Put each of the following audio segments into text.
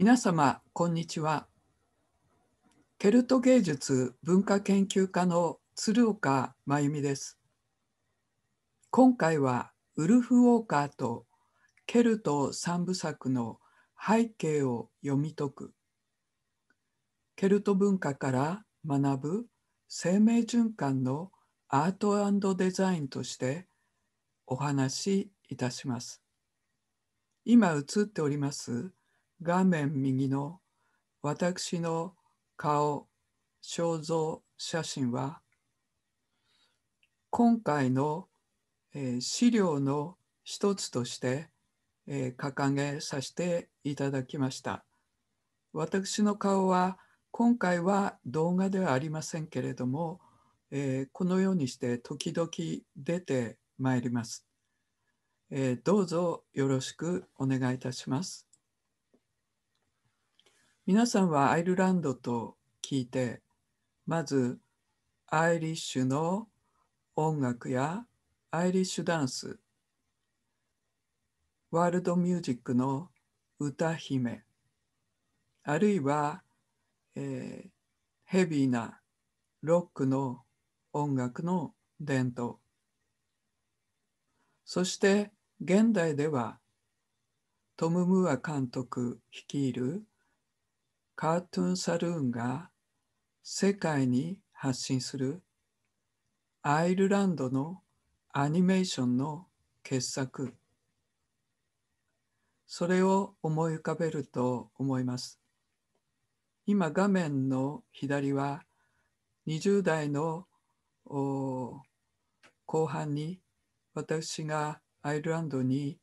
皆様こんにちはケルト芸術文化研究家の鶴岡真由美です今回はウルフ・ウォーカーとケルト三部作の背景を読み解くケルト文化から学ぶ生命循環のアートデザインとしてお話しいたします今映っております画面右の私の顔、肖像写真は、今回の、え資料の一つとして、え掲げさせていただきました。私の顔は今回は動画ではありませんけれども、えこのようにして時々出てまいります。えどうぞよろしくお願いいたします。皆さんはアイルランドと聞いて、まずアイリッシュの音楽やアイリッシュダンス、ワールドミュージックの歌姫、あるいは、えー、ヘビーなロックの音楽の伝統、そして現代ではトム・ムーア監督率いるカートゥーンサルーンが世界に発信するアイルランドのアニメーションの傑作それを思い浮かべると思います今画面の左は20代の後半に私がアイルランドに、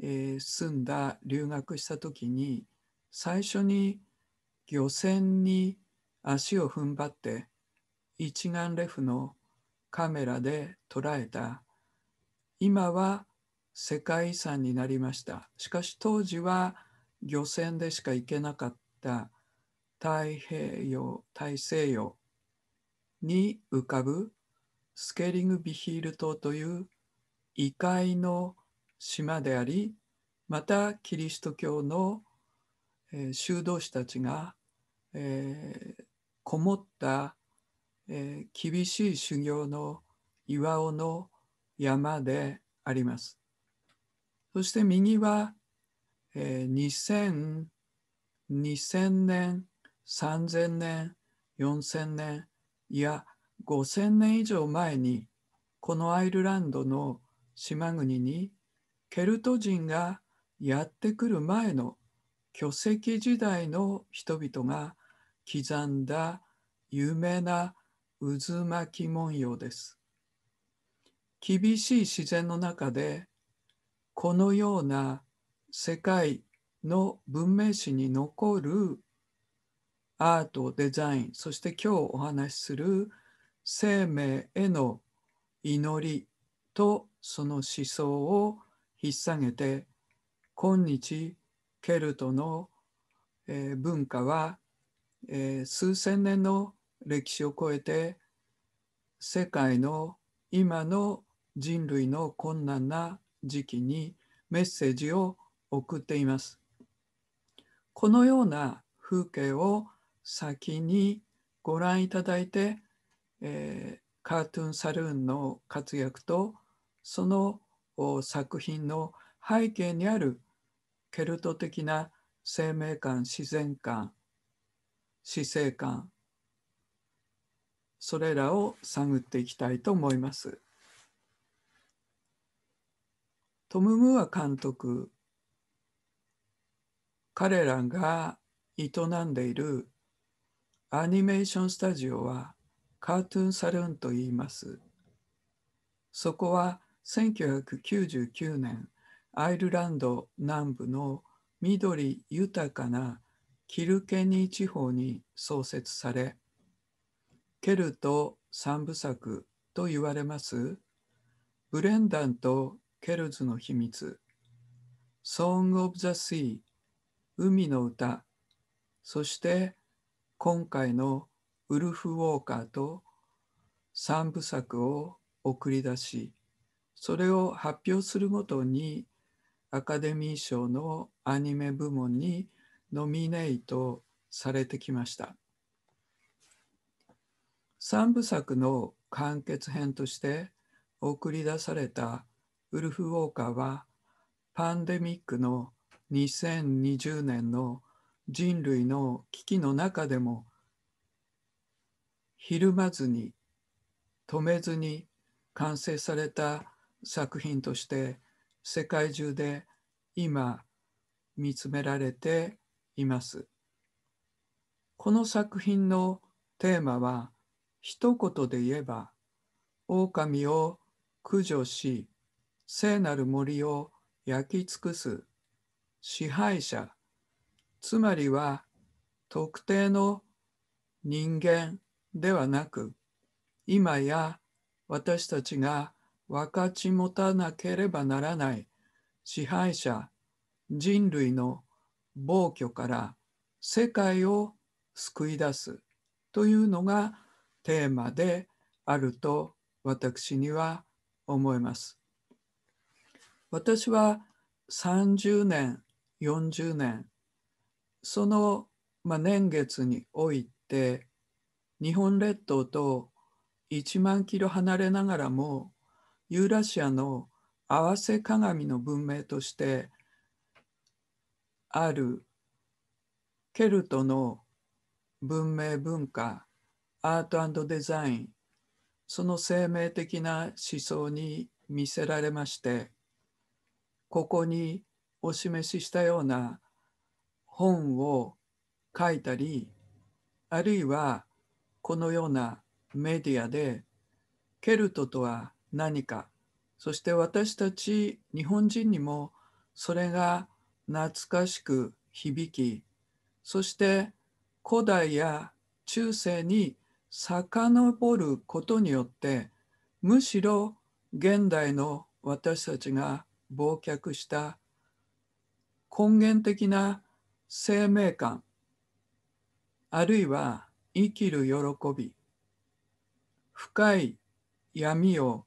え住んだ留学した時に最初に漁船に足を踏ん張って一眼レフのカメラで捉えた今は世界遺産になりましたしかし当時は漁船でしか行けなかった太平洋大西洋に浮かぶスケリングビヒール島という異界の島でありまたキリスト教の修道士たちがえー、こもった、えー、厳しい修行の岩尾の山であります。そして右は、えー、2000, 2000年、3000年、4000年、いや5000年以上前に、このアイルランドの島国にケルト人がやってくる前の巨石時代の人々が刻んだ有名な渦巻き文様です。厳しい自然の中でこのような世界の文明史に残るアートデザインそして今日お話しする生命への祈りとその思想を引っ提げて今日ケルトの文化はえ数千年の歴史を超えて世界の今の人類の困難な時期にメッセージを送っています。このような風景を先にご覧いただいて、えー、カートゥーンサルーンの活躍とその作品の背景にあるケルト的な生命感自然感死生観それらを探っていきたいと思います。トム・ムーア監督彼らが営んでいるアニメーションスタジオはカートゥーンサルーンと言います。そこは1999年アイルランド南部の緑豊かなキルケニー地方に創設され、ケルト三部作と言われますブレンダンとケルズの秘密、Song of the Sea 海の歌、そして今回のウルフ・ウォーカーと三部作を送り出し、それを発表するごとにアカデミー賞のアニメ部門にノミネートされてきました。三部作の完結編として送り出されたウルフ・ウォーカーはパンデミックの2020年の人類の危機の中でもひるまずに止めずに完成された作品として世界中で今見つめられています。この作品のテーマは一言で言えば狼を駆除し聖なる森を焼き尽くす支配者つまりは特定の人間ではなく今や私たちが分かち持たなければならない支配者人類の暴挙から世界を救い出すというのがテーマであると私には思います。私は30年40年その、まあ、年月において日本列島と1万キロ離れながらもユーラシアの合わせ鏡の文明としてあるケルトの文明文化アートデザインその生命的な思想に見せられましてここにお示ししたような本を書いたりあるいはこのようなメディアでケルトとは何かそして私たち日本人にもそれが懐かしく響きそして古代や中世に遡ることによってむしろ現代の私たちが忘却した根源的な生命感あるいは生きる喜び深い闇を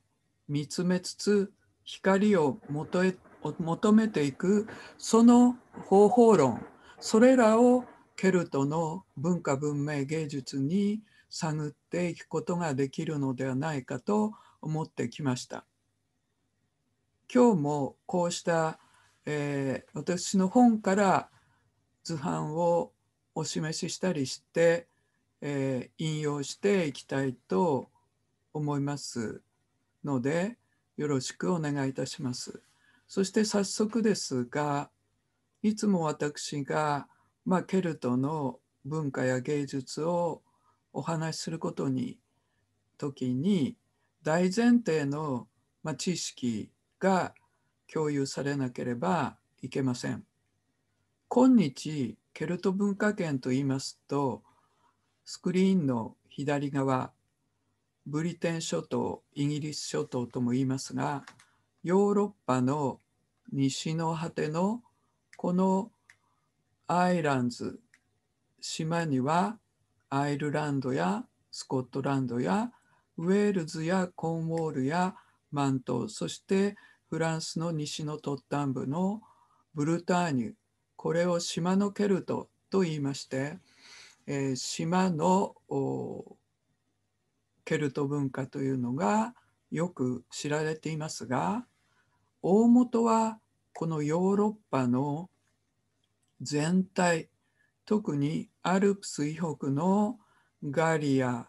見つめつつ光をもとを求めていくその方法論それらをケルトの文化文明芸術に探っていくことができるのではないかと思ってきました。今日もこうした、えー、私の本から図版をお示ししたりして、えー、引用していきたいと思いますのでよろしくお願いいたします。そして早速ですがいつも私が、まあ、ケルトの文化や芸術をお話しすることに時に大前提の、まあ、知識が共有されなければいけません。今日ケルト文化圏と言いますとスクリーンの左側ブリテン諸島イギリス諸島とも言いますがヨーロッパの西の果てのこのアイランズ島にはアイルランドやスコットランドやウェールズやコーンウォールやマントそしてフランスの西の突端部のブルターニュこれを島のケルトと言いまして、えー、島のケルト文化というのがよく知られていますが大元はこのヨーロッパの全体特にアルプス以北のガリア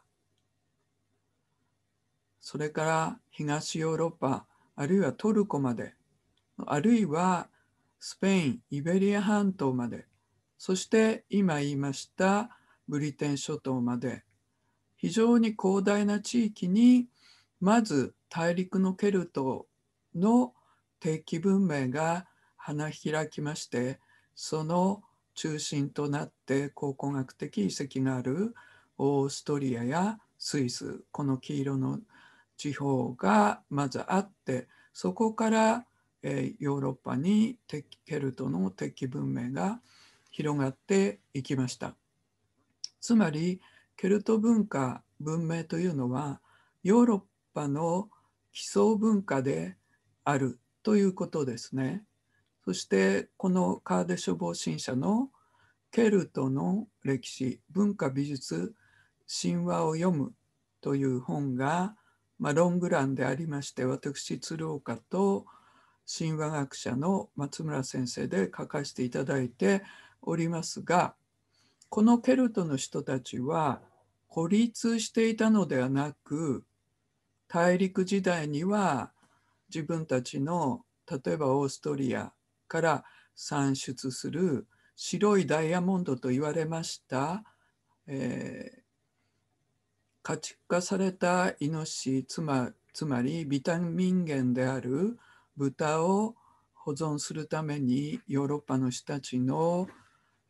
それから東ヨーロッパあるいはトルコまであるいはスペインイベリア半島までそして今言いましたブリテン諸島まで非常に広大な地域にまず大陸のケルトの定期文明が花開きましてその中心となって考古学的遺跡があるオーストリアやスイスこの黄色の地方がまずあってそこから、えー、ヨーロッパにケルトの敵文明が広がっていきましたつまりケルト文化文明というのはヨーロッパの基礎文化であるということですね。そしてこのカーデショ防新者のケルトの歴史文化美術神話を読むという本が、まあ、ロングランでありまして私鶴岡と神話学者の松村先生で書かせていただいておりますがこのケルトの人たちは孤立していたのではなく大陸時代には自分たちの例えばオーストリアから産出する白いダイヤモンドと言われました、えー、家畜化されたイノシつまつまりビタミン源である豚を保存するためにヨーロッパの人たちの、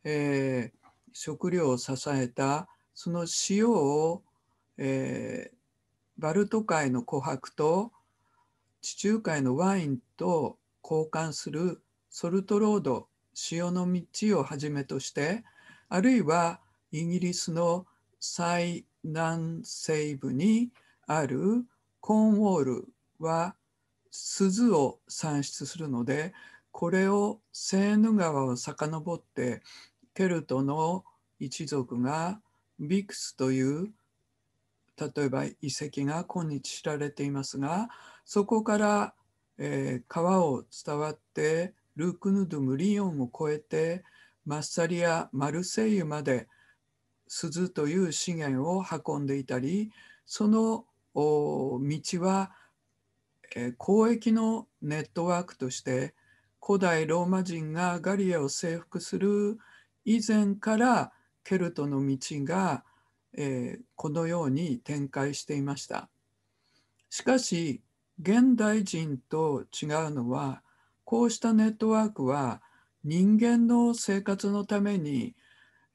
えー、食料を支えたその塩を、えー、バルト海の琥珀と地中海のワインと交換するソルトロード潮の道をはじめとしてあるいはイギリスの最南西部にあるコーンウォールは鈴を産出するのでこれをセーヌ川を遡ってケルトの一族がビクスという例えば遺跡が今日知られていますがそこから、えー、川を伝わってルークヌドゥムリヨンを越えてマッサリアマルセイユまで鈴という資源を運んでいたりその道は、えー、交易のネットワークとして古代ローマ人がガリアを征服する以前からケルトの道がえー、このように展開していました。しかし現代人と違うのはこうしたネットワークは人間の生活のために、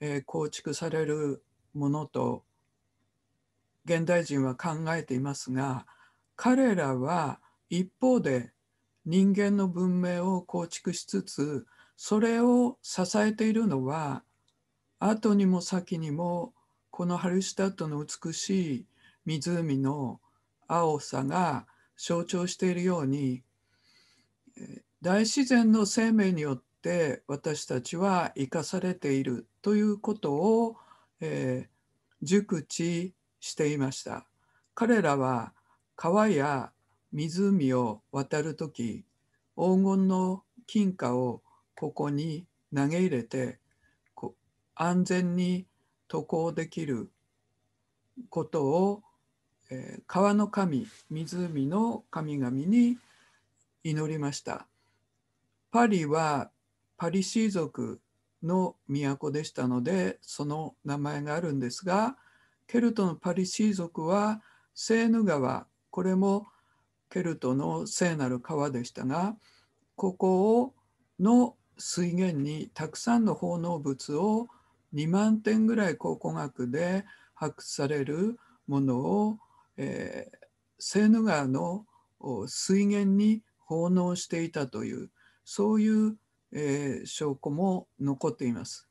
えー、構築されるものと現代人は考えていますが彼らは一方で人間の文明を構築しつつそれを支えているのは後にも先にもこのハルシュタットの美しい湖の青さが象徴しているように大自然の生命によって私たちは生かされているということを、えー、熟知していました。彼らは川や湖を渡る時黄金の金貨をここに投げ入れて安全に渡航できることを、えー、川の神湖の神々に祈りましたパリはパリシー族の都でしたのでその名前があるんですがケルトのパリシー族はセーヌ川これもケルトの聖なる川でしたがここをの水源にたくさんの奉納物を2万点ぐらい考古学で発掘されるものを、えー、セーヌ川の水源に奉納していたというそういう、えー、証拠も残っています。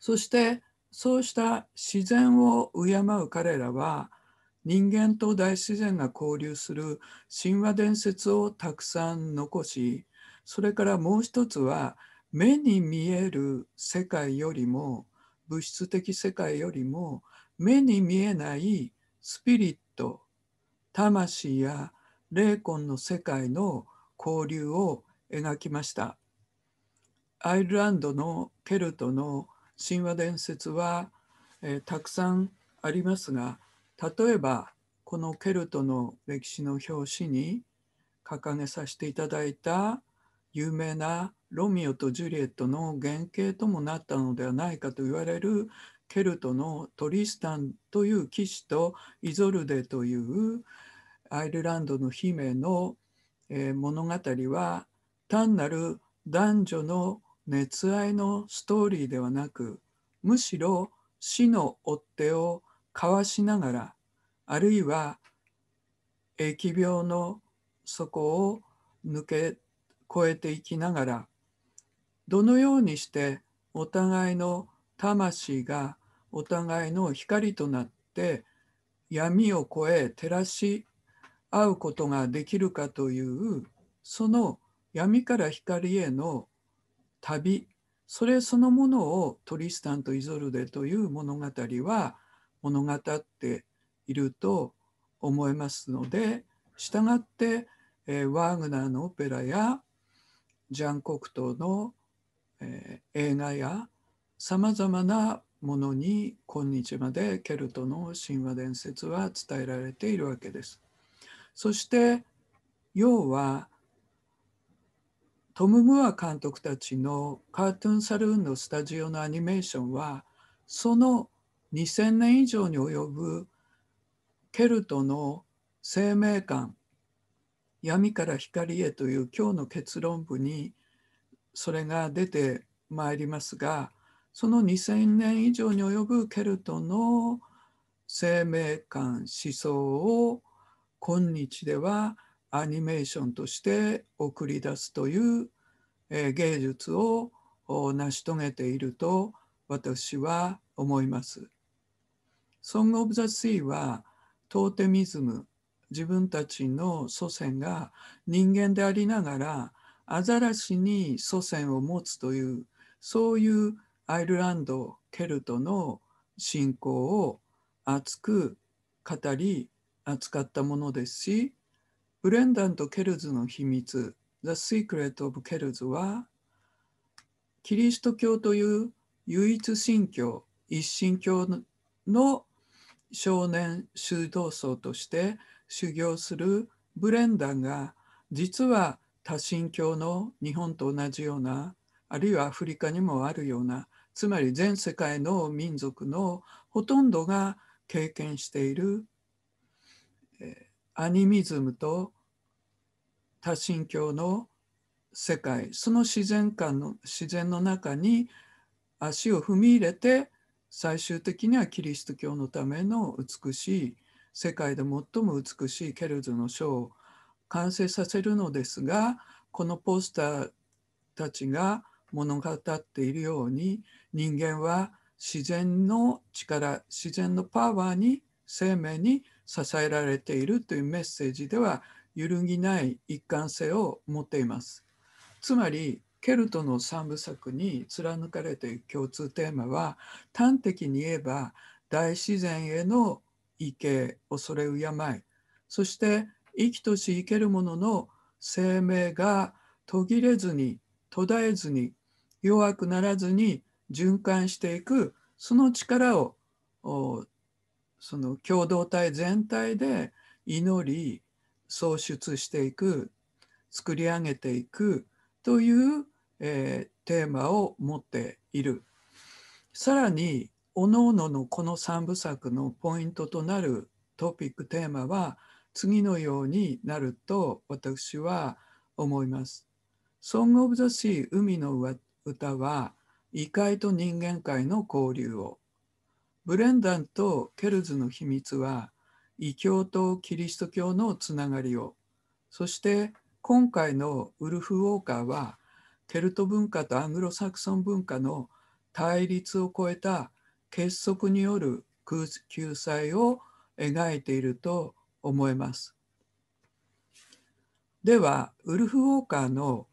そしてそうした自然を敬う彼らは人間と大自然が交流する神話伝説をたくさん残しそれからもう一つは目に見える世界よりも物質的世界よりも目に見えないスピリット魂や霊魂の世界の交流を描きましたアイルランドのケルトの神話伝説は、えー、たくさんありますが例えばこのケルトの歴史の表紙に掲げさせていただいた有名なロミオとジュリエットの原型ともなったのではないかと言われるケルトのトリスタンという騎士とイゾルデというアイルランドの姫の物語は単なる男女の熱愛のストーリーではなくむしろ死の追っ手を交わしながらあるいは疫病の底を抜け越えていきながらどのようにしてお互いの魂がお互いの光となって闇を越え照らし合うことができるかというその闇から光への旅それそのものをトリスタンとイゾルデという物語は物語っていると思いますので従って、えー、ワーグナーのオペラやジャン・コクトの「映画やさまざまなものに今日までケルトの神話伝説は伝えられているわけです。そして要はトム・ムア監督たちのカートゥーンサルーンのスタジオのアニメーションはその2000年以上に及ぶケルトの生命観闇から光へという今日の結論部にそれが出て参りますがその2,000年以上に及ぶケルトの生命観思想を今日ではアニメーションとして送り出すという芸術を成し遂げていると私は思います。ソング・オブ・ザ・シーはトーテミズム自分たちの祖先が人間でありながらアザラシに祖先を持つというそういうアイルランドケルトの信仰を熱く語り扱ったものですしブレンダンとケルズの秘密 The Secret of k e l s はキリスト教という唯一信教一神教の少年修道僧として修行するブレンダンが実は多神教の日本と同じようなあるいはアフリカにもあるようなつまり全世界の民族のほとんどが経験している、えアニミズムと多神教の世界その自然観の自然の中に足を踏み入れて最終的にはキリスト教のための美しい世界で最も美しいケルズの書を完成させるのですがこのポスターたちが物語っているように人間は自然の力自然のパワーに生命に支えられているというメッセージでは揺るぎない一貫性を持っています。つまりケルトの三部作に貫かれている共通テーマは端的に言えば大自然への畏敬恐れ敬いそして生きとし生けるものの生命が途切れずに途絶えずに弱くならずに循環していくその力をその共同体全体で祈り創出していく作り上げていくという、えー、テーマを持っている。さらにおのおののこの三部作のポイントとなるトピックテーマは次のようになると私は思います。Song of the Sea 海の歌は異界と人間界の交流をブレンダンとケルズの秘密は異教とキリスト教のつながりをそして今回のウルフ・ウォーカーはケルト文化とアングロサクソン文化の対立を超えた結束による救済を描いていると思います。ではウルフ・ウォーカーの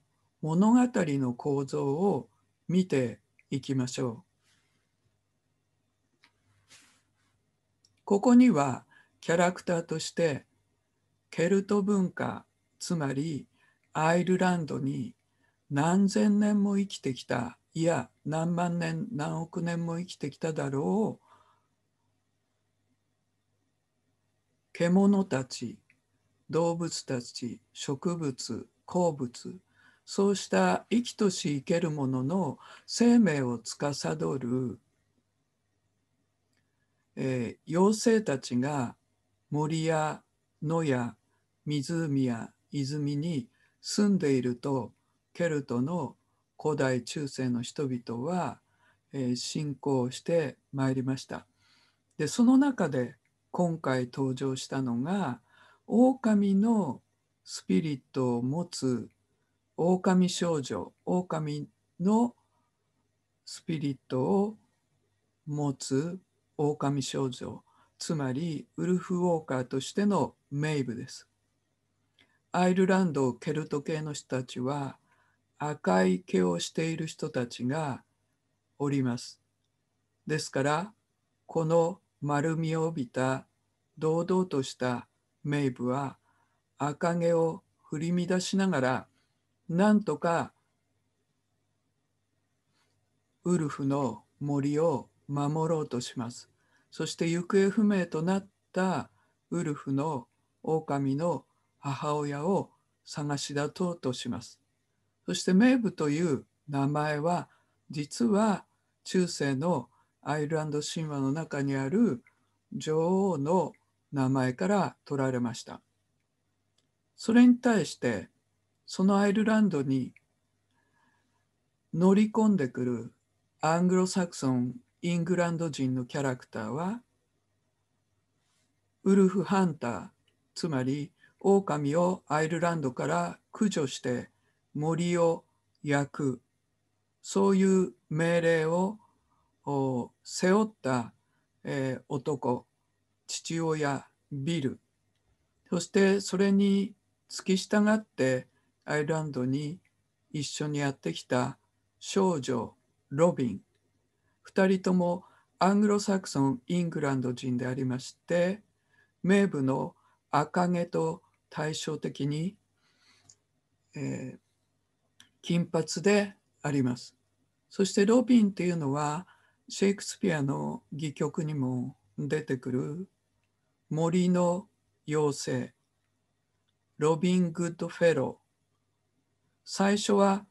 物語の構造を見ていきましょう。ここにはキャラクターとしてケルト文化つまりアイルランドに何千年も生きてきたいや何万年何億年も生きてきただろう獣たち動物たち植物鉱物そうした生きとし生けるものの生命を司る、えー、妖精たちが森や野や湖や泉に住んでいるとケルトの古代中世の人々は、えー、信仰してまいりました。でその中で今回登場したのが狼のスピリットを持つ狼少女狼のスピリットを持つオオカミ少女つまりウルフ・ウォーカーとしてのメイブですアイルランドケルト系の人たちは赤い毛をしている人たちがおりますですからこの丸みを帯びた堂々としたメイブは赤毛を振り乱しながらなんとかウルフの森を守ろうとします。そして行方不明となったウルフの狼の母親を探し出そうとします。そしてメーブという名前は実は中世のアイルランド神話の中にある女王の名前から取られました。それに対してそのアイルランドに乗り込んでくるアングロサクソンイングランド人のキャラクターはウルフ・ハンターつまり狼をアイルランドから駆除して森を焼くそういう命令を背負った、えー、男父親ビルそしてそれに付き従ってアイランドに一緒にやってきた少女ロビン2人ともアングロサクソン・イングランド人でありまして名部の赤毛と対照的に、えー、金髪でありますそしてロビンっていうのはシェイクスピアの戯曲にも出てくる森の妖精ロビン・グッドフェロー最初は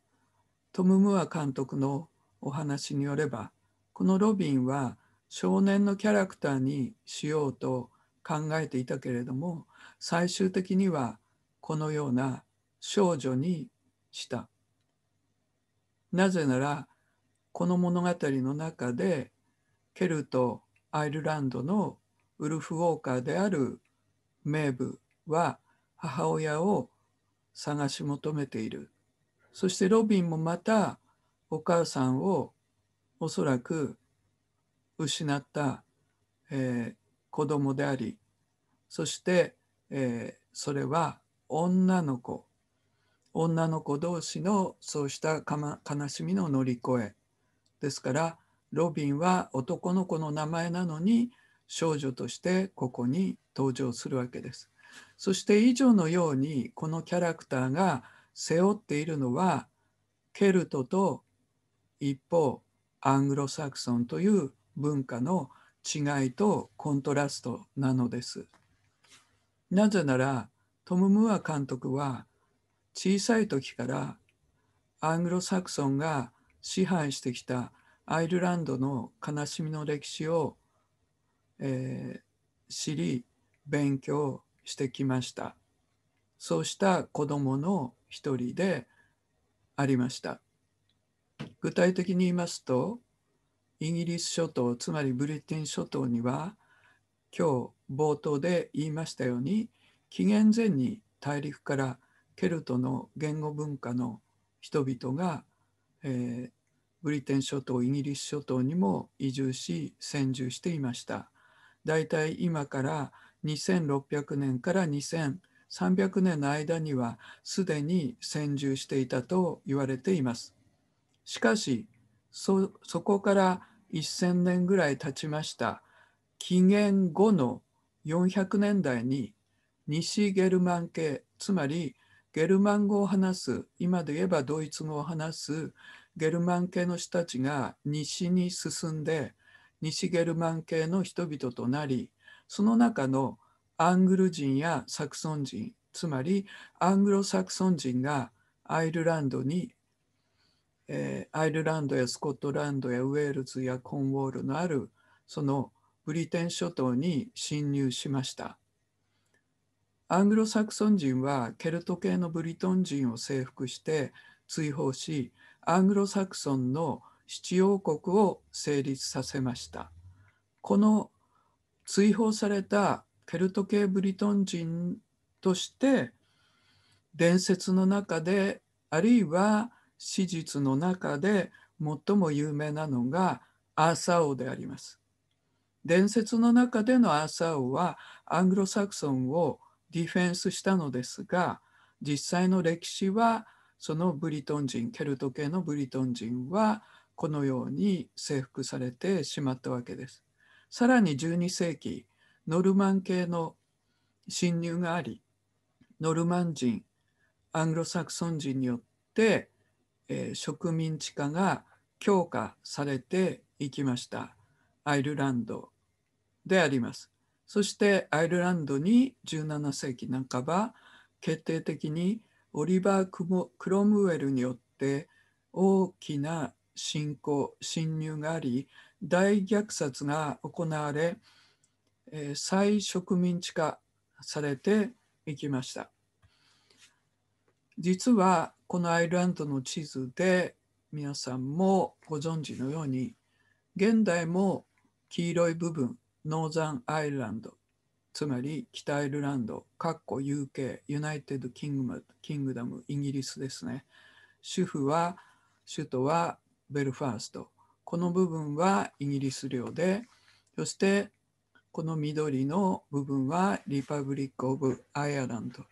トム・ムア監督のお話によればこのロビンは少年のキャラクターにしようと考えていたけれども最終的にはこのような少女にした。なぜならこの物語の中でケルトアイルランドのウルフ・ウォーカーであるメーブは母親を探し求めているそしてロビンもまたお母さんをおそらく失った、えー、子供でありそして、えー、それは女の子女の子同士のそうした悲しみの乗り越えですからロビンは男の子の名前なのに少女としてここに登場するわけです。そして以上のようにこのキャラクターが背負っているのはケルトと一方アングロサクソンという文化の違いとコントラストなのです。なぜならトム・ムーア監督は小さい時からアングロサクソンが支配してきたアイルランドの悲しみの歴史を、えー、知り勉強してきました。そうした子供の人でありました。具体的に言いますとイギリス諸島つまりブリテン諸島には今日冒頭で言いましたように紀元前に大陸からケルトの言語文化の人々が、えー、ブリテン諸島イギリス諸島にも移住し先住していました。だいたい今から2600年から300年の間にはすでに専従していたと言われています。しかしそこから1,000年ぐらい経ちました紀元後の400年代に西ゲルマン系つまりゲルマン語を話す今で言えばドイツ語を話すゲルマン系の人たちが西に進んで西ゲルマン系の人々となりその中のアングル人やサクソン人つまりアングロサクソン人がアイルランドに、えー、アイルランドやスコットランドやウェールズやコンウォールのあるそのブリテン諸島に侵入しましたアングロサクソン人はケルト系のブリトン人を征服して追放しアングロサクソンの七王国を成立させましたこの追放されたケルト系ブリトン人として伝説の中であるいは史実の中で最も有名なのがアーサー王であります。伝説の中でのアーサー王はアングロサクソンをディフェンスしたのですが実際の歴史はそのブリトン人ケルト系のブリトン人はこのように征服されてしまったわけです。さらに12世紀ノルマン系の侵入がありノルマン人アングロサクソン人によって、えー、植民地化が強化されていきましたアイルランドであります。そしてアイルランドに17世紀半ば決定的にオリバー・クロムウェルによって大きな侵攻侵入があり大虐殺が行われえー、再植民地化されていきました。実はこのアイルランドの地図で皆さんもご存知のように現代も黄色い部分ノーザンアイルランドつまり北アイルランド、かっこ UK、ユナイテッドキングムキングダム、イギリスですね。主婦は、首都はベルファースト。この部分はイギリス領で、そしてこの緑の部分はリパブリック・オブ・アイアランド、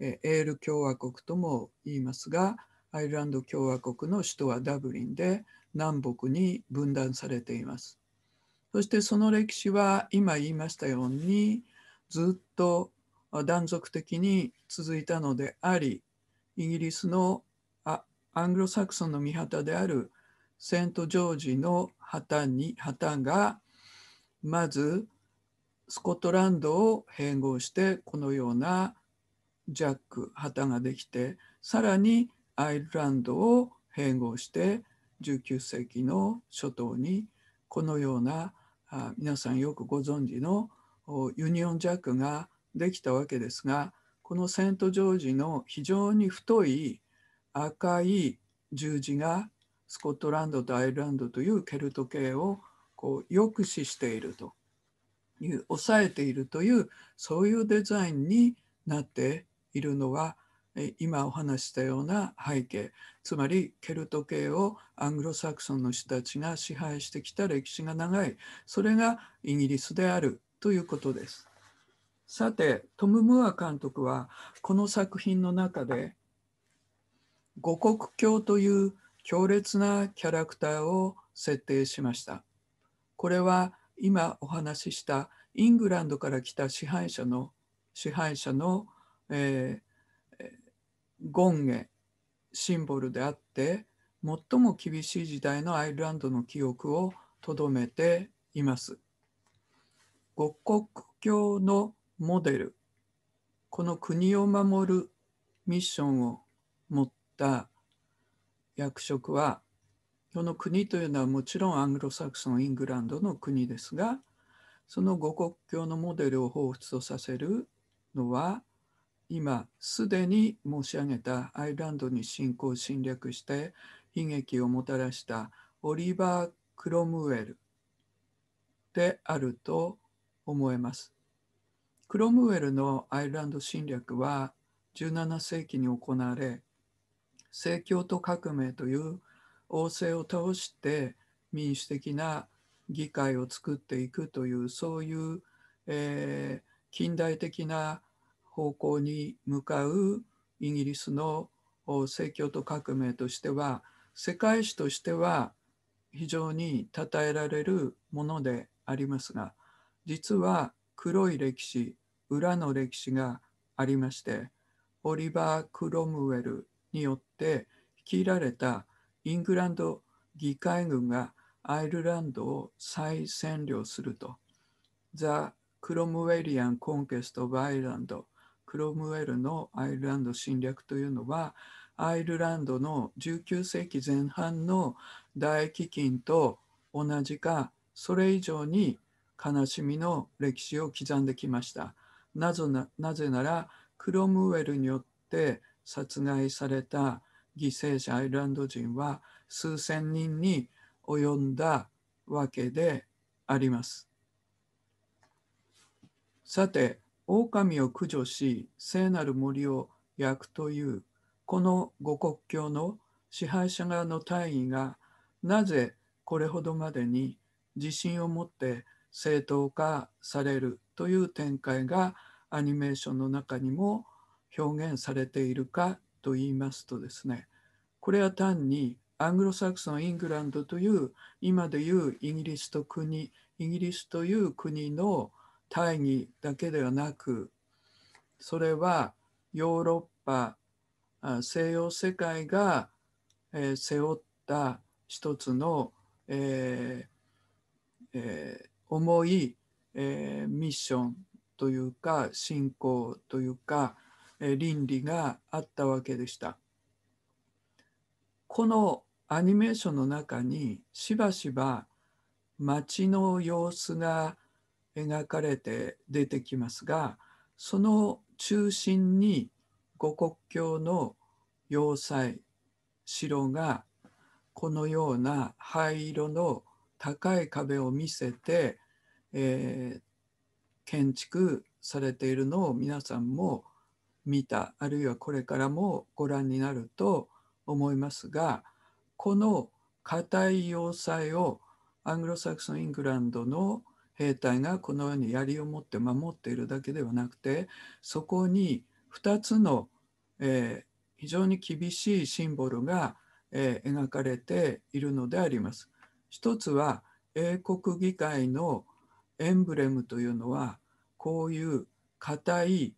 えエール共和国とも言いますが、アイルランド共和国の首都はダブリンで南北に分断されています。そしてその歴史は今言いましたようにずっと断続的に続いたのでありイギリスのアングロサクソンの御旗であるセント・ジョージの旗に旗がまずスコットランドを併合してこのようなジャック旗ができてさらにアイルランドを併合して19世紀の初頭にこのような皆さんよくご存知のユニオンジャックができたわけですがこのセント・ジョージの非常に太い赤い十字がスコットランドとアイルランドというケルト系をこう抑止しているとに抑えているというそういうデザインになっているのは今お話したような背景つまりケルト系をアングロサクソンの人たちが支配してきた歴史が長いそれがイギリスであるということです。さてトム・ムーア監督はこの作品の中で五国教という強烈なキャラクターを設定しました。これは今お話ししたイングランドから来た支配者の支配者の、えー、ンゲシンボルであって最も厳しい時代のアイルランドの記憶をとどめています。五国境のモデルこの国を守るミッションを持った役職はこの国というのはもちろんアングロサクソンイングランドの国ですがその五国境のモデルを彷彿とさせるのは今すでに申し上げたアイルランドに侵攻侵略して悲劇をもたらしたオリバー・クロムウェルであると思えます。クロムウェルのアイルランド侵略は17世紀に行われ政教と革命という王政を倒して民主的な議会を作っていくというそういう、えー、近代的な方向に向かうイギリスの政教と革命としては世界史としては非常に称えられるものでありますが実は黒い歴史裏の歴史がありましてオリバー・クロムウェルによって率いられたイングランド議会軍がアイルランドを再占領すると、ザ・クロムウェリアン・コンケスト・バイランド、クロムウェルのアイルランド侵略というのは、アイルランドの19世紀前半の大飢饉と同じか、それ以上に悲しみの歴史を刻んできました。なぜなら、クロムウェルによって殺害された犠牲者アイルランド人は数千人に及んだわけであります。さて、狼を駆除し、聖なる森を焼くという、この五国境の支配者側の大尉が、なぜこれほどまでに自信を持って正当化されるという展開がアニメーションの中にも表現されているかと言いますとですねこれは単にアングロサクソンイングランドという今でいうイギリスと国イギリスという国の大義だけではなくそれはヨーロッパ西洋世界が、え背負った一つの、えーえー、重い、えー、ミッションというか信仰というか倫理があったわけでした。このアニメーションの中にしばしば街の様子が描かれて出てきますがその中心に五国境の要塞城がこのような灰色の高い壁を見せて、えー、建築されているのを皆さんも見たあるいはこれからもご覧になると思いますがこの硬い要塞をアングロサクソン・イングランドの兵隊がこのように槍を持って守っているだけではなくてそこに2つの、えー、非常に厳しいシンボルが、えー、描かれているのであります。一つは英国議会のエンブレムというのはこういう硬い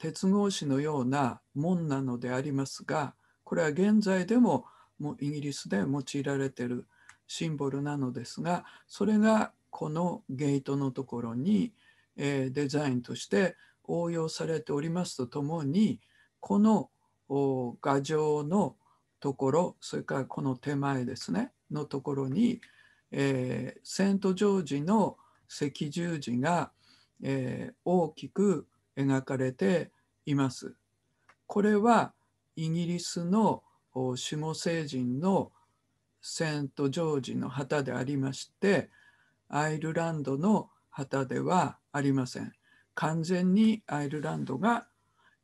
鉄格子のような門なのでありますがこれは現在でももうイギリスで用いられてるシンボルなのですがそれがこのゲートのところに、えー、デザインとして応用されておりますとともにこの牙城のところそれからこの手前ですねのところに、えー、セント・ジョージの赤十字が、えー、大きく描かれています。これはイギリスの守護聖人のセント・ジョージの旗でありましてアイルランドの旗ではありません。完全にアイルランドが、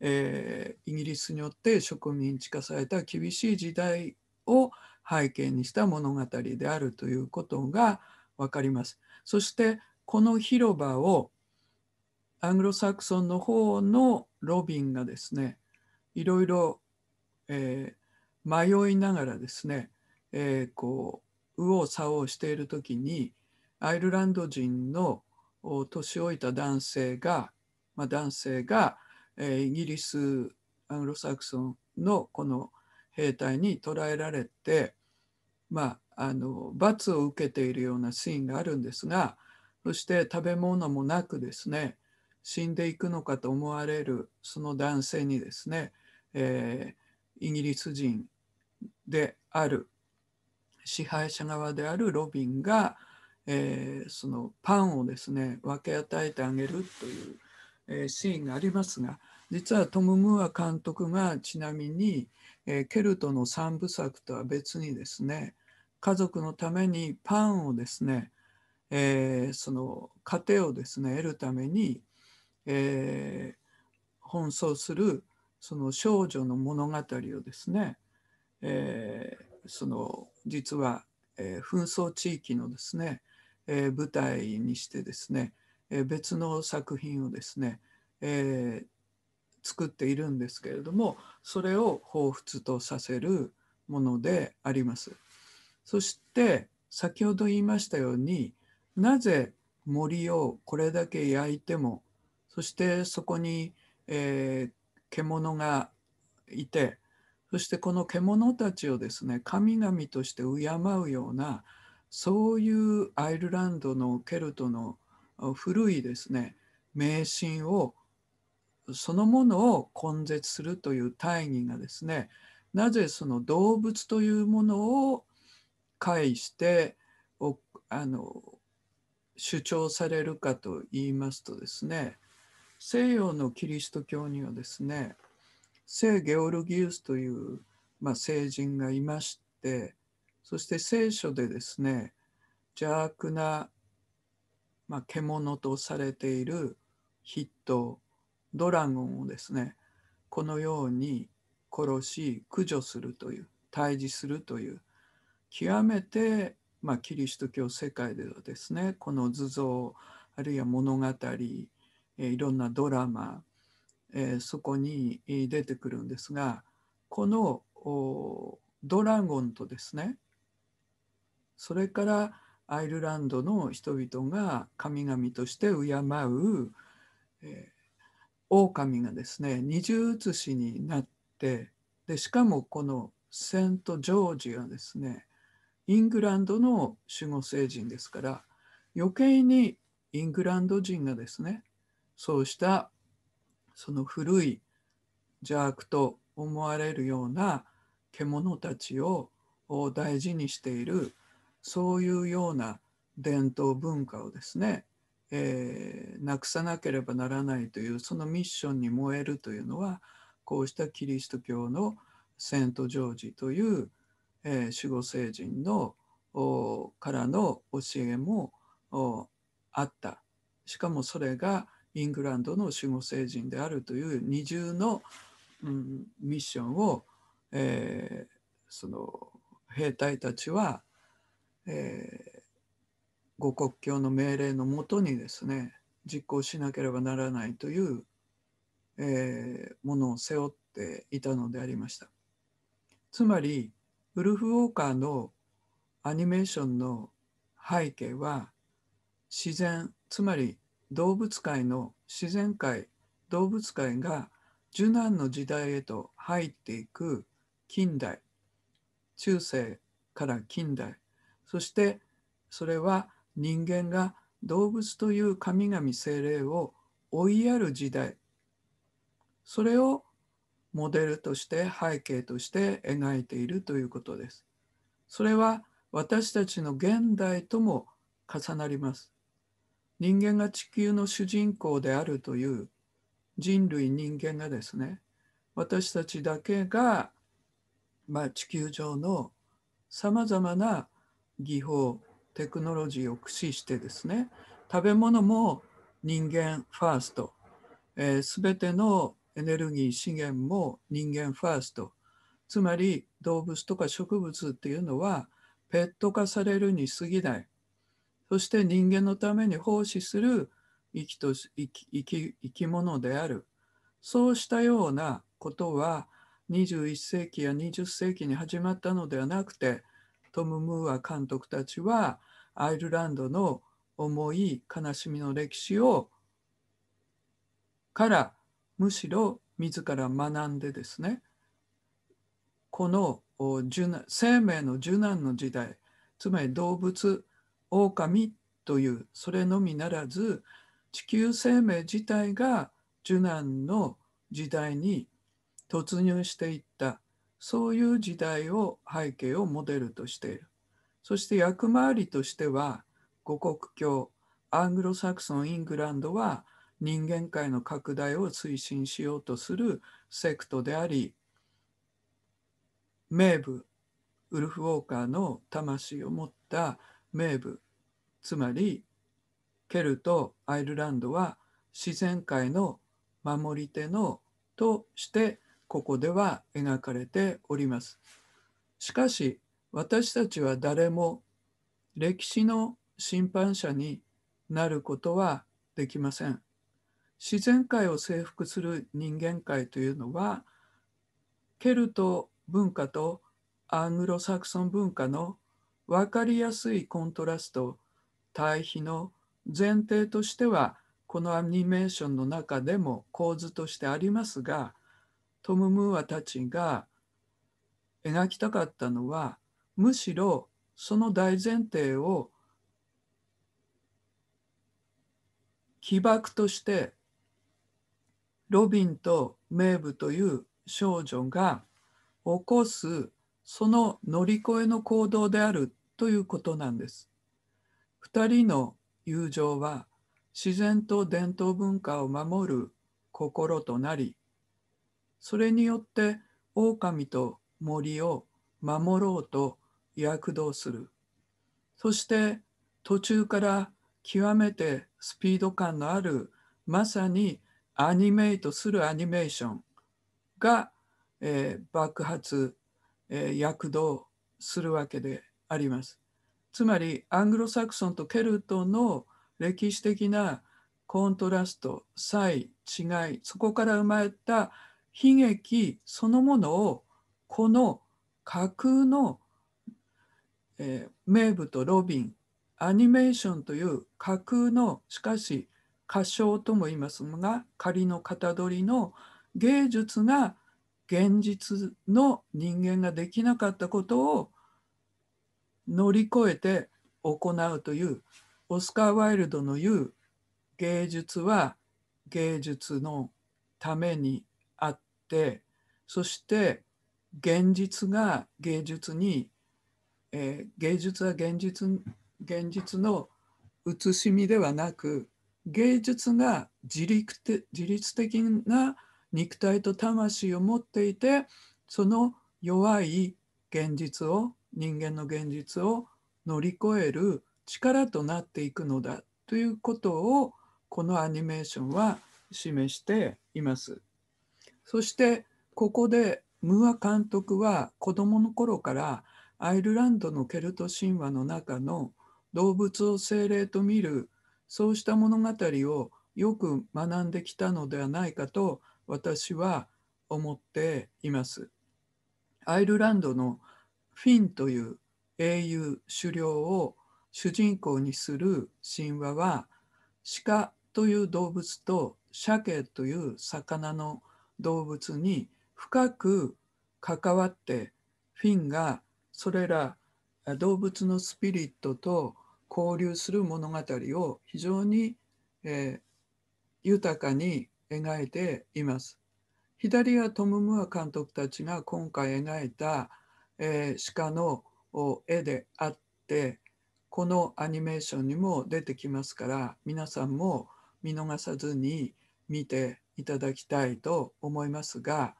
えー、イギリスによって植民地化された厳しい時代を背景にした物語であるということが分かります。そしてこの広場をアングロサクソンの方のロビンがですねいろいろ、えー、迷いながらですね、えー、こう右往左往している時にアイルランド人の年老いた男性が、まあ、男性が、えー、イギリスアングロサクソンのこの兵隊に捕らえられて、まあ、あの罰を受けているようなシーンがあるんですがそして食べ物もなくですね死んでいくのかと思われるその男性にですね、えー、イギリス人である支配者側であるロビンが、えー、そのパンをですね分け与えてあげるという、えー、シーンがありますが実はトム・ムーア監督がちなみに、えケルトの三部作とは別にですね家族のためにパンをですね、えその糧をですね得るためにえー、奔走するその少女の物語をですね、えー、その実は、えー、紛争地域のですね、えー、舞台にしてですね、えー、別の作品をですね、えー、作っているんですけれどもそれを彷彿とさせるものであります。そして先ほど言いましたようになぜ森をこれだけ焼いてもそしてそこに、えー、獣がいてそしてこの獣たちをですね神々として敬うようなそういうアイルランドのケルトの古いですね迷信をそのものを根絶するという大義がですねなぜその動物というものを介してあの主張されるかと言いますとですね西洋のキリスト教にはですね聖ゲオルギウスという、まあ、聖人がいましてそして聖書でですね邪悪な、まあ、獣とされている筆頭ドラゴンをですねこのように殺し駆除するという退治するという極めて、まあ、キリスト教世界ではですねこの図像あるいは物語えいろんなドラマ、えそこに出てくるんですがこのドラゴンとですねそれからアイルランドの人々が神々として敬う、えー、狼がですね二重写しになってでしかもこのセント・ジョージはですねイングランドの守護聖人ですから余計にイングランド人がですねそうしたその古い邪悪と思われるような獣たちを大事にしているそういうような伝統文化をですね、えー、なくさなければならないというそのミッションに燃えるというのはこうしたキリスト教のセント・ジョージという、えー、守護聖人のからの教えもあったしかもそれがイングランドの守護聖人であるという二重の、うん、ミッションを、えー、その兵隊たちは、えー、五国境の命令のもとにですね実行しなければならないという、えー、ものを背負っていたのでありました。つまりウルフ・ウォーカーのアニメーションの背景は自然つまり動物界の自然界動物界が受難の時代へと入っていく近代中世から近代そしてそれは人間が動物という神々精霊を追いやる時代それをモデルとして背景として描いているということです。それは私たちの現代とも重なります。人間が地球の主人公であるという人類人間がですね私たちだけが、まあ、地球上のさまざまな技法テクノロジーを駆使してですね食べ物も人間ファースト、えー、全てのエネルギー資源も人間ファーストつまり動物とか植物っていうのはペット化されるに過ぎないそして人間のために奉仕する生きと生き生き生き物である。そうしたようなことは21世紀や20世紀に始まったのではなくてトム・ムーア監督たちはアイルランドの重い悲しみの歴史をからむしろ自ら学んでですねこの生命の受難の時代つまり動物狼というそれのみならず地球生命自体が受難の時代に突入していったそういう時代を背景をモデルとしているそして役回りとしては五国教アングロサクソンイングランドは人間界の拡大を推進しようとするセクトであり名部ウルフ・ウォーカーの魂を持った名部つまりケルトアイルランドは自然界の守り手のとしてここでは描かれております。しかし私たちは誰も歴史の審判者になることはできません。自然界を征服する人間界というのはケルト文化とアングロサクソン文化の分かりやすいコントラスト対比の前提としてはこのアニメーションの中でも構図としてありますがトム・ムーアたちが描きたかったのはむしろその大前提を起爆としてロビンとメーブという少女が起こすその乗り越えの行動であるということなんです。2人の友情は自然と伝統文化を守る心となりそれによって狼と森を守ろうと躍動するそして途中から極めてスピード感のあるまさにアニメイトするアニメーションが、えー、爆発、えー、躍動するわけであります。つまりアングロサクソンとケルトの歴史的なコントラスト差異違いそこから生まれた悲劇そのものをこの架空の、えー、名舞とロビンアニメーションという架空のしかし歌唱とも言いますが仮の型取りの芸術が現実の人間ができなかったことを乗り越えて行うというオスカー・ワイルドの言う芸術は芸術のためにあってそして現実が芸術に、えー、芸術は現実現実の写しみではなく芸術が自力て自律的な肉体と魂を持っていてその弱い現実を人間の現実を乗り越える力となっていくのだということをこのアニメーションは示しています。そしてここでムーア監督は子どもの頃からアイルランドのケルト神話の中の動物を精霊と見るそうした物語をよく学んできたのではないかと私は思っています。アイルランドのフィンという英雄狩猟を主人公にする神話は鹿という動物と鮭という魚の動物に深く関わってフィンがそれら動物のスピリットと交流する物語を非常に、えー、豊かに描いています。左トム・ムア監督たちが今回描いたえー、鹿の絵であってこのアニメーションにも出てきますから皆さんも見逃さずに見ていただきたいと思いますが、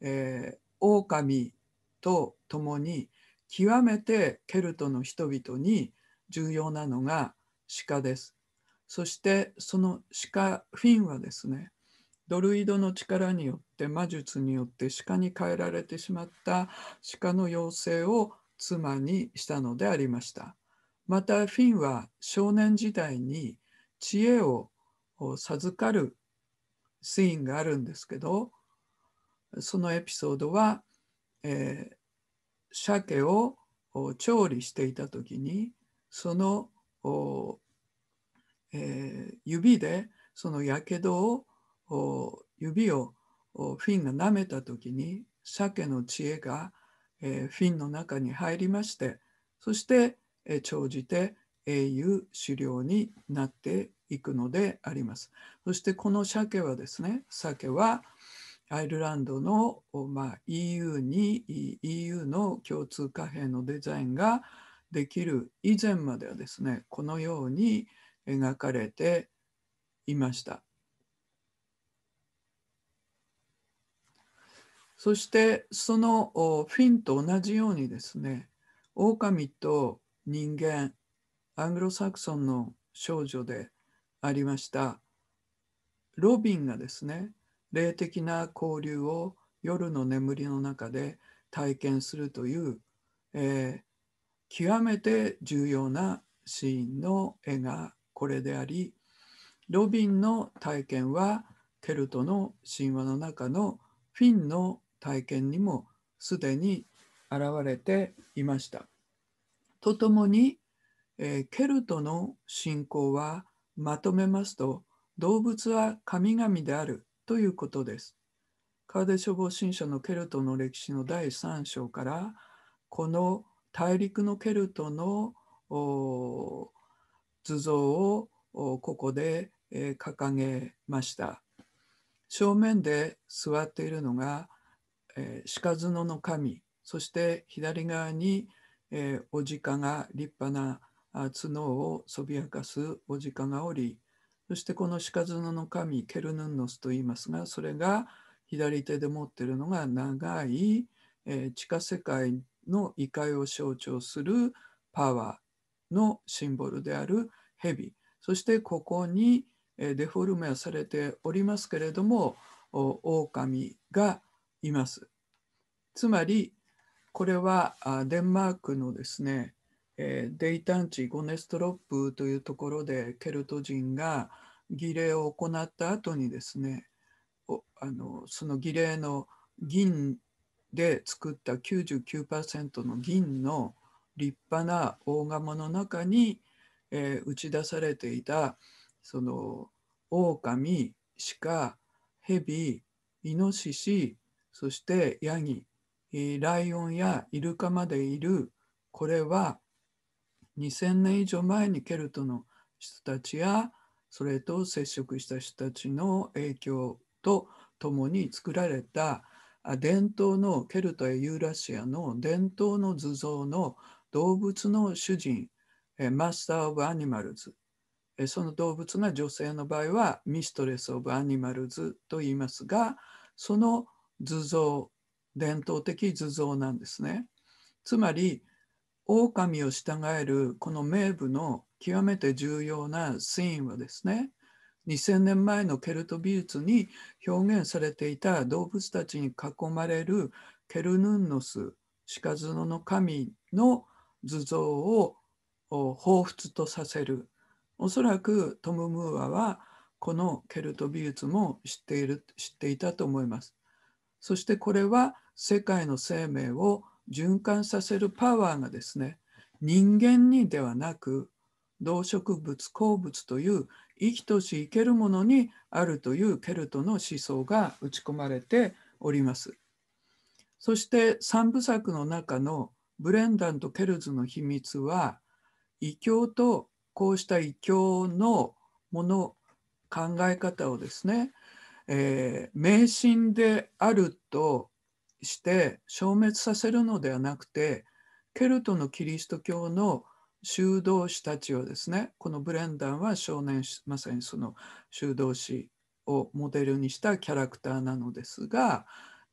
えー、狼と共に極めてケルトの人々に重要なのが鹿です。そしてその鹿フィンはですねドルイドの力によって魔術によって鹿に変えられてしまった鹿の妖精を妻にしたのでありました。またフィンは少年時代に知恵を授かるシーンがあるんですけどそのエピソードは、えー、鮭を調理していた時にその、えー、指でそのやけどを指をフィンが舐めた時に鮭の知恵がフィンの中に入りましてそして長じて英雄狩猟になっていくのであります。そしてこの鮭はですね鮭はアイルランドの、まあ、EU に EU の共通貨幣のデザインができる以前まではですねこのように描かれていました。そしてそのフィンと同じようにですね、狼と人間、アングロサクソンの少女でありましたロビンがですね、霊的な交流を夜の眠りの中で体験するという、えー、極めて重要なシーンの絵がこれであり、ロビンの体験はケルトの神話の中のフィンの体験にもすでに現れていました。とともに、えー、ケルトの信仰はまとめますと動物は神々であるということです。カーデショ防神のケルトの歴史の第3章からこの大陸のケルトの図像をここで、えー、掲げました。正面で座っているのがえ鹿角の神そして左側に、えー、おじかが立派な角をそびやかすおじかがおりそしてこの鹿角の神ケルヌンノスと言いますがそれが左手で持ってるのが長い、えー、地下世界の異界を象徴するパワーのシンボルである蛇そしてここにデフォルメはされておりますけれども狼がいます。つまり、これはデンマークのですね、えデイタンチゴネストロップというところでケルト人が儀礼を行った後にですねあのその儀礼の銀で作った99%の銀の立派な大釜の中に、えー、打ち出されていたその狼鹿蛇イノシシそしてヤギ、ライオンやイルカまでいる、これは2000年以上前にケルトの人たちや、それと接触した人たちの影響とともに作られた伝統のケルトやユーラシアの伝統の図像の動物の主人、マスター・オブ・アニマルズ。その動物が女性の場合はミストレス・オブ・アニマルズと言いますが、その図像伝統的図像なんですね。つまり狼を従えるこの名部の極めて重要なシーンはですね2000年前のケルト美術に表現されていた動物たちに囲まれるケルヌンノス鹿角の神の図像を彷彿とさせるおそらくトム・ムーアはこのケルト美術も知っている知っていたと思います。そしてこれは世界の生命を循環させるパワーがですね人間にではなく動植物鉱物という生きとし生けるものにあるというケルトの思想が打ち込まれております。そして三部作の中のブレンダンとケルズの秘密は異教とこうした異教のもの考え方をですねえー、迷信であるとして消滅させるのではなくてケルトのキリスト教の修道士たちをですねこのブレンダンは少年まさにその修道士をモデルにしたキャラクターなのですが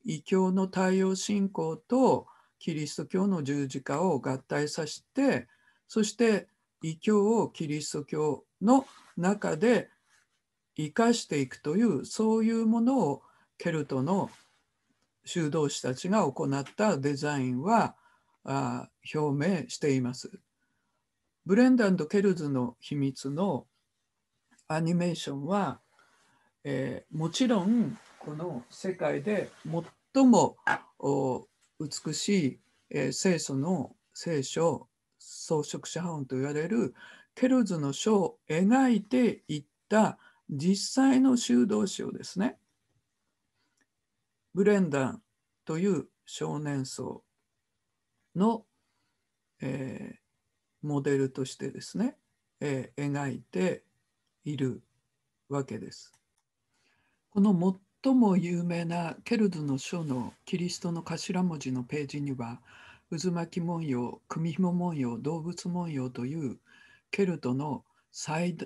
異教の太陽信仰とキリスト教の十字架を合体させてそして異教をキリスト教の中で生かしていくというそういうものをケルトの修道士たちが行ったデザインはあ表明しています。ブレンダンとケルズの秘密のアニメーションは、えー、もちろんこの世界で最も美しい、えー、清楚の聖書装飾者本と言われるケルズの書を描いていった実際の修道士をですね、ブレンダンという少年僧の、えー、モデルとしてですね、えー、描いているわけです。この最も有名なケルズの書のキリストの頭文字のページには渦巻き文様、組紐文様、動物文様というケルトの三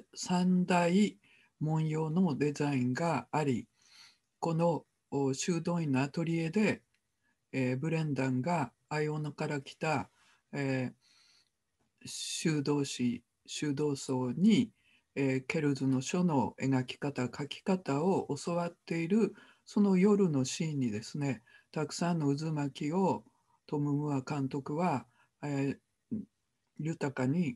大文様のデザインがありこの修道院のアトリエで、えー、ブレンダンがアイオナから来た、えー、修道士修道僧に、えー、ケルズの書の描き方書き方を教わっているその夜のシーンにですねたくさんの渦巻きをトム・ムア監督は、えー、豊かに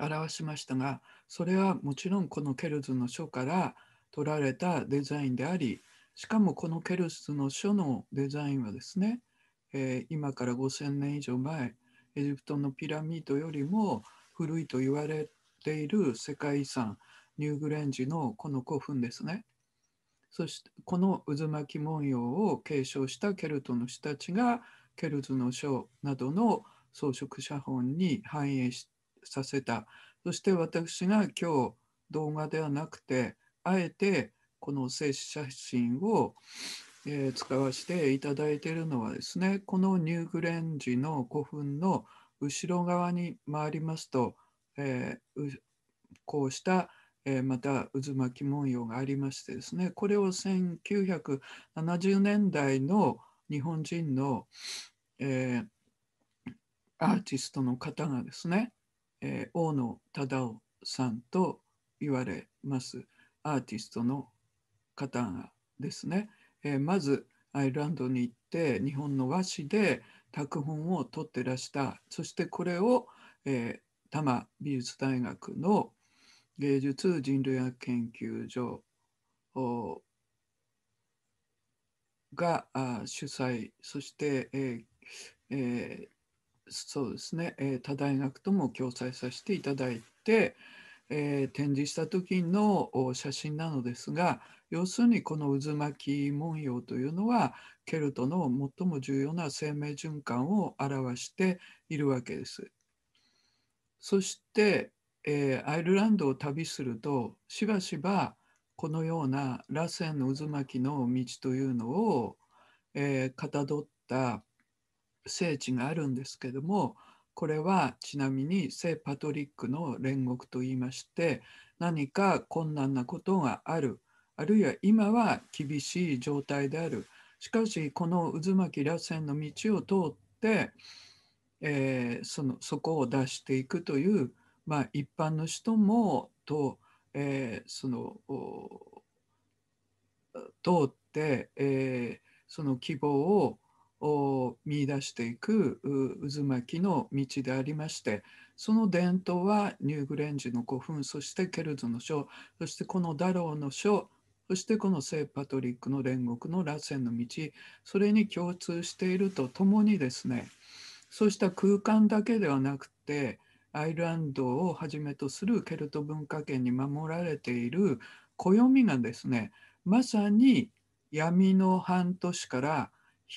表しましたがそれはもちろんこのケルズの書から取られたデザインであり、しかもこのケルズの書のデザインはですね、えー、今から5000年以上前、エジプトのピラミッドよりも古いと言われている世界遺産、ニューグレンジのこの古墳ですね。そしてこの渦巻き文様を継承したケルトの人たちがケルズの書などの装飾写本に反映させたそして私が今日動画ではなくてあえてこの静止写真を、えー、使わせていただいているのはですねこのニューグレンジの古墳の後ろ側に回りますと、えー、こうしたえー、また渦巻き文様がありましてですねこれを1970年代の日本人の、えー、アーティストの方がですねえー、大野忠夫さんと言われますアーティストの方がですね、えー、まずアイルランドに行って日本の和紙で拓本を取ってらしたそしてこれを、えー、多摩美術大学の芸術人類学研究所が主催そして、えーえー、そうですね、えー、多大学とも共催させていただいて、えー、展示した時の写真なのですが要するにこの渦巻き文様というのはケルトの最も重要な生命循環を表しているわけです。そして、えー、アイルランドを旅するとしばしばこのような螺旋の渦巻きの道というのを、えー、かたどった聖地があるんですけどもこれはちなみに聖パトリックの煉獄といいまして何か困難なことがあるあるいは今は厳しい状態であるしかしこの渦巻き螺旋の道を通って、えー、そのそこを出していくという、まあ、一般の人もと、えー、その通って、えー、その希望を見出していく渦巻きの道でありましてその伝統はニューグレンジの古墳そしてケルズの書そしてこのダローの書そしてこの聖パトリックの煉獄の螺旋の道それに共通しているとともにですねそうした空間だけではなくてアイルランドをはじめとするケルト文化圏に守られている暦がですねまさに闇の半年から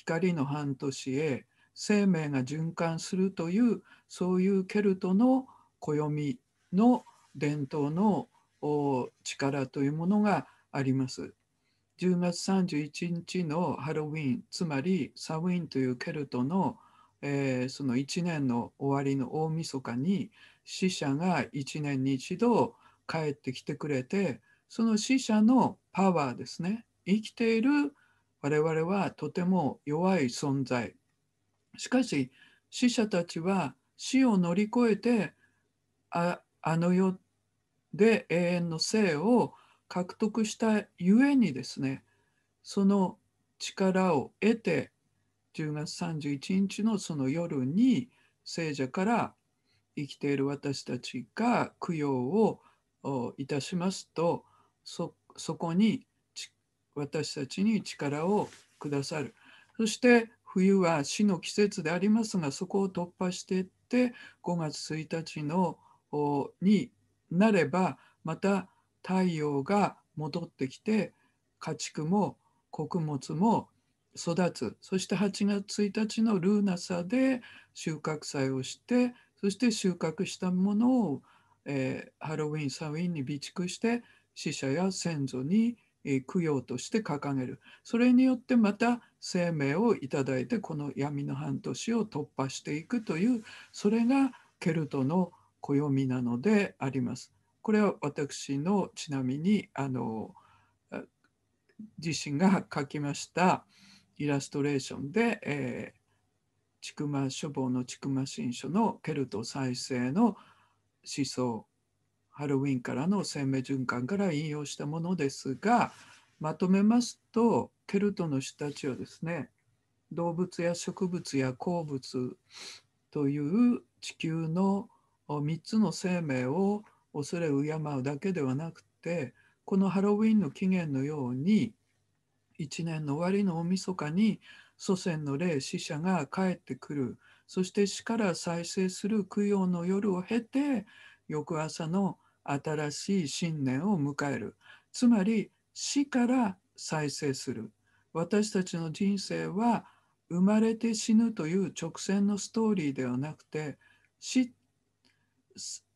光の半年へ生命が循環するというそういうケルトの暦の伝統の力というものがあります。10月31日のハロウィンつまりサウィンというケルトの、えー、その1年の終わりの大晦日に死者が1年に一度帰ってきてくれてその死者のパワーですね生きている我々はとても弱い存在しかし死者たちは死を乗り越えてあの世で永遠の生を獲得したゆえにですねその力を得て10月31日のその夜に聖者から生きている私たちが供養をいたしますとそこに私たちに力をくださるそして冬は死の季節でありますがそこを突破していって5月1日のになればまた太陽が戻ってきて家畜も穀物も育つそして8月1日のルーナサで収穫祭をしてそして収穫したものを、えー、ハロウィンサウィンに備蓄して死者や先祖に供養として掲げるそれによってまた生命をいただいてこの闇の半年を突破していくというそれがケルトの暦なのであります。これは私のちなみにあの自身が描きましたイラストレーションで、えー、千曲書房の千曲新書のケルト再生の思想ハロウィンからの生命循環から引用したものですがまとめますとケルトの人たちはですね動物や植物や鉱物という地球の3つの生命を恐れ敬うだけではなくてこのハロウィンの起源のように1年の終わりの大晦日に祖先の霊死者が帰ってくるそして死から再生する供養の夜を経て翌朝の新しい新年を迎えるつまり死から再生する私たちの人生は生まれて死ぬという直線のストーリーではなくて死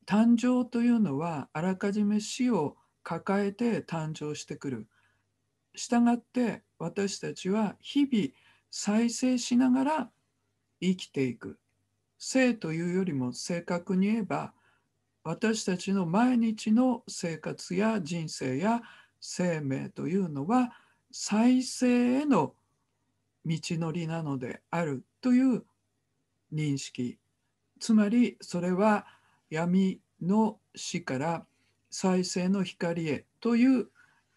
誕生というのはあらかじめ死を抱えて誕生してくる。したがって私たちは日々再生しながら生きていく。生というよりも正確に言えば私たちの毎日の生活や人生や生命というのは再生への道のりなのであるという認識つまりそれは闇の死から再生の光へという、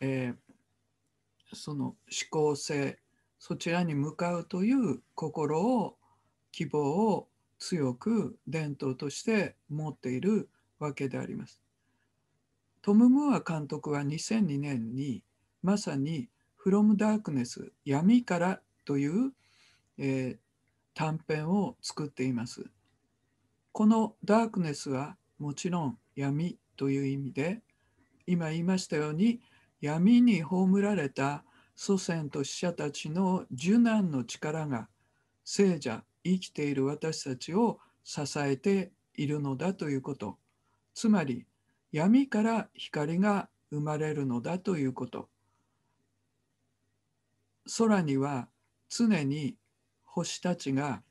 えー、その思考性そちらに向かうという心を希望を強く伝統として持っているわけであります。トム・ムーア監督は2002年にまさに「From d a r ダークネス闇から」という、えー、短編を作っています。このダークネスはもちろん闇という意味で今言いましたように闇に葬られた祖先と死者たちの受難の力が聖者生きている私たちを支えているのだということつまり闇から光が生まれるのだということ空には常に星たちが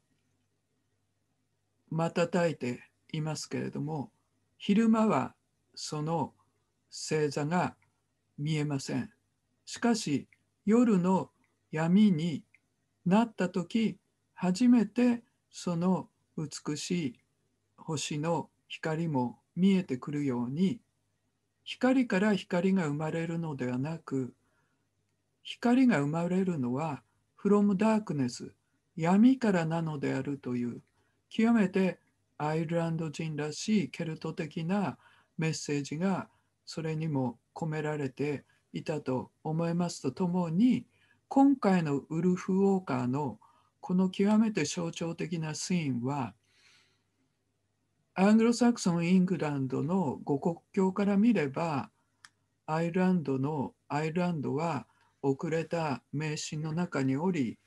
瞬いていますけれども昼間はその星座が見えませんしかし夜の闇になった時初めてその美しい星の光も見えてくるように光から光が生まれるのではなく光が生まれるのは from darkness 闇からなのであるという極めてアイルランド人らしいケルト的なメッセージがそれにも込められていたと思いますとともに今回のウルフ・ウォーカーのこの極めて象徴的なシーンはアングロサクソン・イングランドの五国境から見ればアイルランドのアイルランドは遅れた迷信の中におり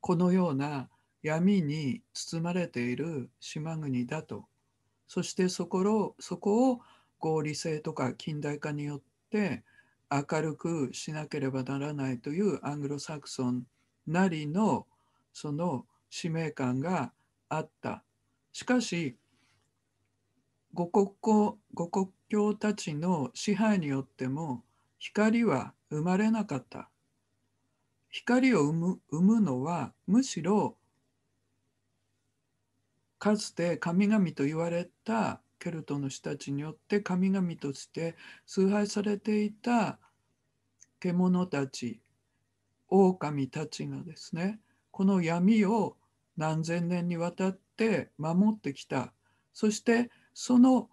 このような闇に包まれている島国だとそしてそこをそこを合理性とか近代化によって明るくしなければならないというアングロサクソンなりのその使命感があったしかし五国教五国たちの支配によっても光は生まれなかった光を生む生むのはむしろかつて神々と言われたケルトの人たちによって神々として崇拝されていた獣たち狼たちがですねこの闇を何千年にわたってって守ってきたそしてその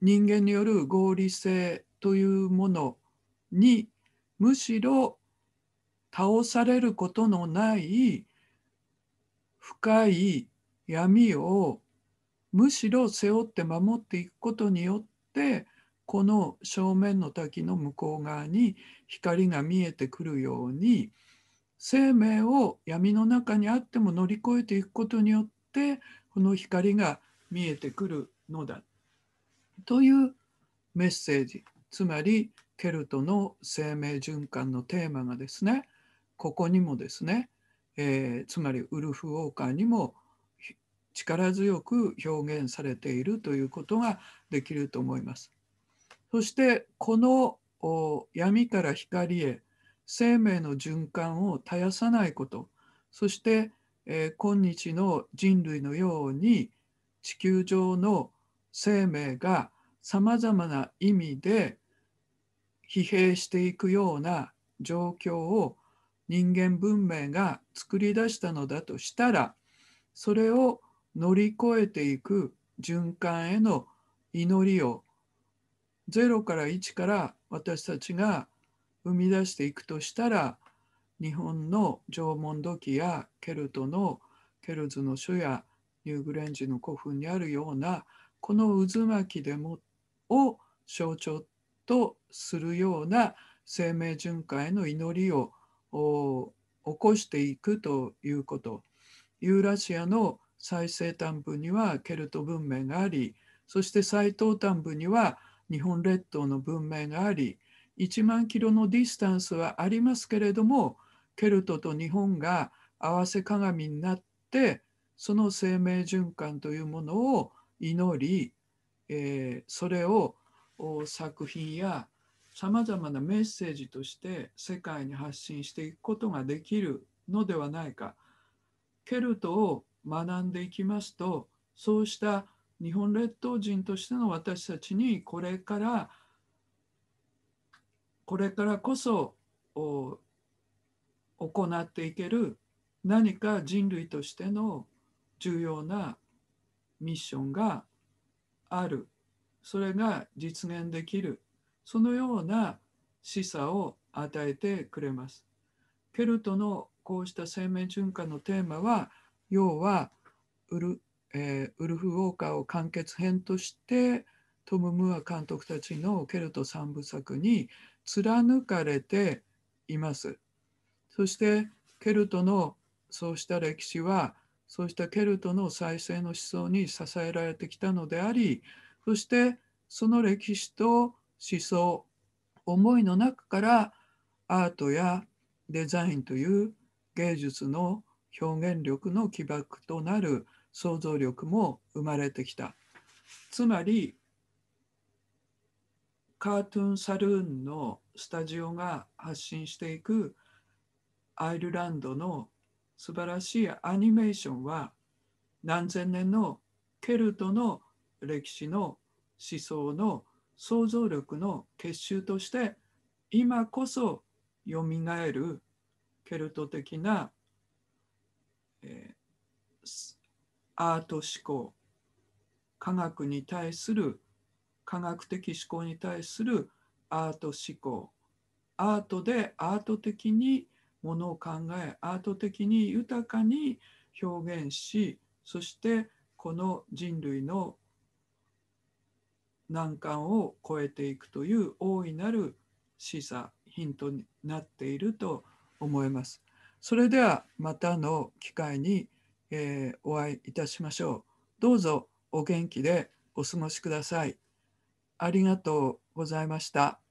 人間による合理性というものにむしろ倒されることのない深い闇をむしろ背負って守っていくことによってこの正面の滝の向こう側に光が見えてくるように生命を闇の中にあっても乗り越えていくことによってこの光が見えてくるのだというメッセージつまりケルトの生命循環のテーマがですねここにもですね、えー、つまりウルフ・ウォーカーにも力強く表現されているということができると思います。そしてこの闇から光へ生命の循環を絶やさないことそして、えー、今日の人類のように地球上の生命がさまざまな意味で疲弊していくような状況を人間文明が作り出したのだとしたらそれを乗り越えていく循環への祈りを0から1から私たちが生み出していくとしたら日本の縄文土器やケルトのケルズの書やニューグレンジの古墳にあるようなこの渦巻きでもを象徴とするような生命循環の祈りを起こしていくということユーラシアの最西端部にはケルト文明がありそして最東端部には日本列島の文明があり1万キロのディスタンスはありますけれどもケルトと日本が合わせ鏡になってその生命循環というものを祈り、えー、それを作品やさまざまなメッセージとして世界に発信していくことができるのではないかケルトを学んでいきますとそうした日本列島人としての私たちにこれからこれからこそ行っていける何か人類としての重要なミッションがあるそれが実現できるそのような示唆を与えてくれます。ケルトのこうした生命循環のテーマは要はウル,、えー、ウルフ・ウォーカーを完結編としてトム・ムーア監督たちのケルト三部作に貫かれています。そしてケルトのそうした歴史はそうしたケルトの再生の思想に支えられてきたのでありそしてその歴史と思想思いの中からアートやデザインという芸術の表現力の起爆となる想像力も生まれてきた。つまりカートゥーンサルーンのスタジオが発信していくアイルランドの素晴らしいアニメーションは何千年のケルトの歴史の思想の想像力の結集として今こそよみがえるケルト的な、えー、アート思考科学に対する科学的思考に対するアート思考アートでアート的にものを考えアート的に豊かに表現しそしてこの人類の難関を超えていくという大いなる示唆ヒントになっていると思います。それではまたの機会に、えー、お会いいたしましょう。どうぞお元気でお過ごしください。ありがとうございました。